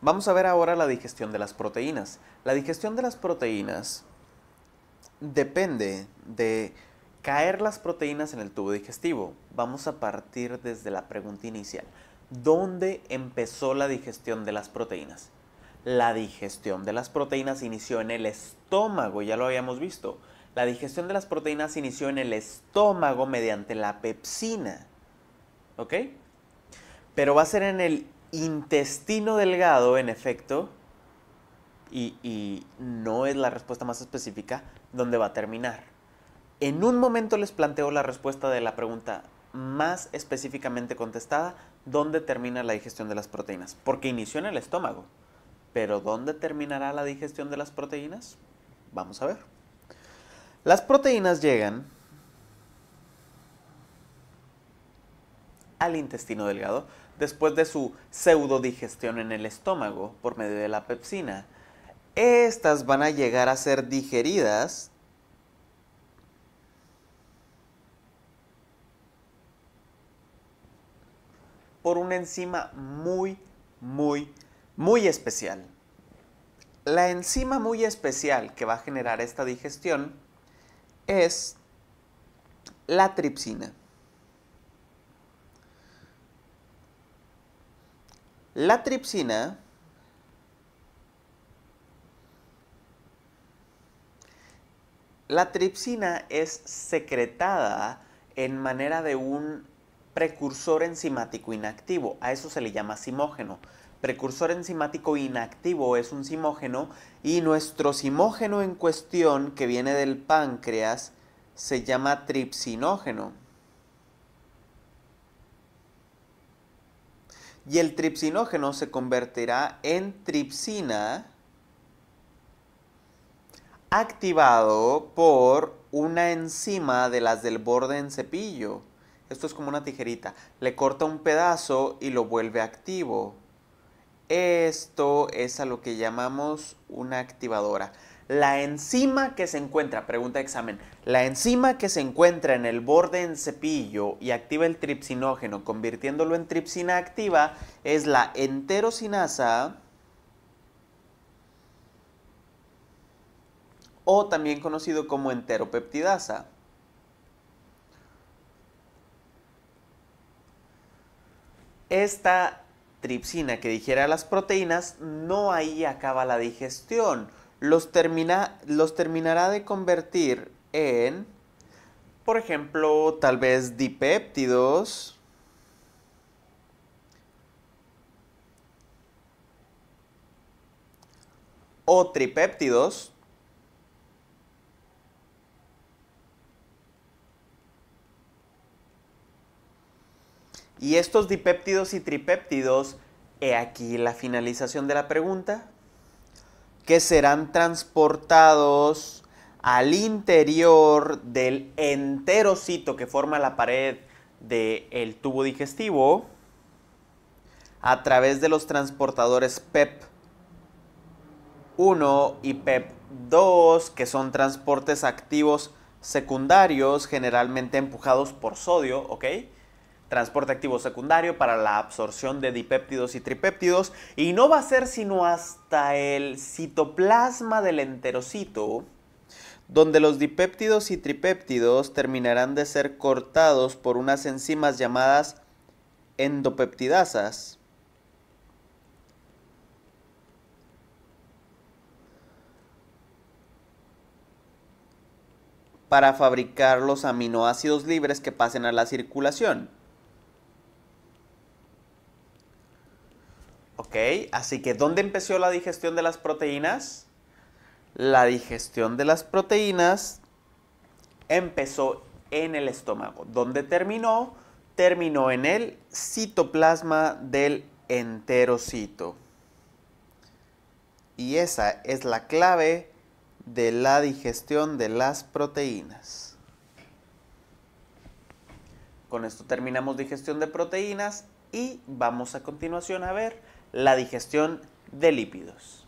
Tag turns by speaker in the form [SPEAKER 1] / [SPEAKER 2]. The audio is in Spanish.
[SPEAKER 1] Vamos a ver ahora la digestión de las proteínas. La digestión de las proteínas depende de caer las proteínas en el tubo digestivo. Vamos a partir desde la pregunta inicial. ¿Dónde empezó la digestión de las proteínas? La digestión de las proteínas inició en el estómago, ya lo habíamos visto. La digestión de las proteínas inició en el estómago mediante la pepsina. ¿Ok? Pero va a ser en el intestino delgado, en efecto, y, no es la respuesta más específica, ¿dónde va a terminar. En un momento les planteo la respuesta de la pregunta más específicamente contestada, ¿dónde termina la digestión de las proteínas? Porque inició en el estómago, pero ¿dónde terminará la digestión de las proteínas? Vamos a ver. Las proteínas llegan al intestino delgado después de su pseudodigestión en el estómago por medio de la pepsina. Estas van a llegar a ser digeridas por una enzima muy, muy, muy especial. La enzima muy especial que va a generar esta digestión es la tripsina. La tripsina La tripsina es secretada en manera de un precursor enzimático inactivo, a eso se le llama simógeno. Precursor enzimático inactivo es un simógeno y nuestro simógeno en cuestión que viene del páncreas se llama tripsinógeno. y el tripsinógeno se convertirá en tripsina activado por una enzima de las del borde en cepillo. Esto es como una tijerita. Le corta un pedazo y lo vuelve activo. Esto es a lo que llamamos una activadora la enzima que se encuentra, pregunta examen, la enzima que se encuentra en el borde en cepillo y activa el tripsinógeno convirtiéndolo en tripsina activa es la enterosinasa o también conocido como enteropeptidasa. Esta tripsina que digiere las proteínas no ahí acaba la digestión los, terminará de convertir en, por ejemplo, tal vez dipéptidos, o tripéptidos y estos dipéptidos y tripéptidos he aquí la finalización de la pregunta que serán transportados al interior del enterocito que forma la pared del tubo digestivo a través de los transportadores PEP 1 e y PEP 2, e que son transportes activos secundarios generalmente empujados por sodio, ¿ok? transporte activo secundario para la absorción de dipéptidos y tripéptidos y no va a ser sino hasta el citoplasma del enterocito donde los dipéptidos y tripéptidos terminarán de ser cortados por unas enzimas llamadas endopeptidasas. para fabricar los aminoácidos libres que pasen a la circulación. Ok, así que ¿dónde empezó la digestión de las proteínas? La digestión de las proteínas empezó en el estómago. ¿Dónde terminó? Terminó en el citoplasma del enterocito. Y esa es la clave de la digestión de las proteínas. Con esto terminamos digestión de proteínas y vamos a continuación a ver la digestión de lípidos.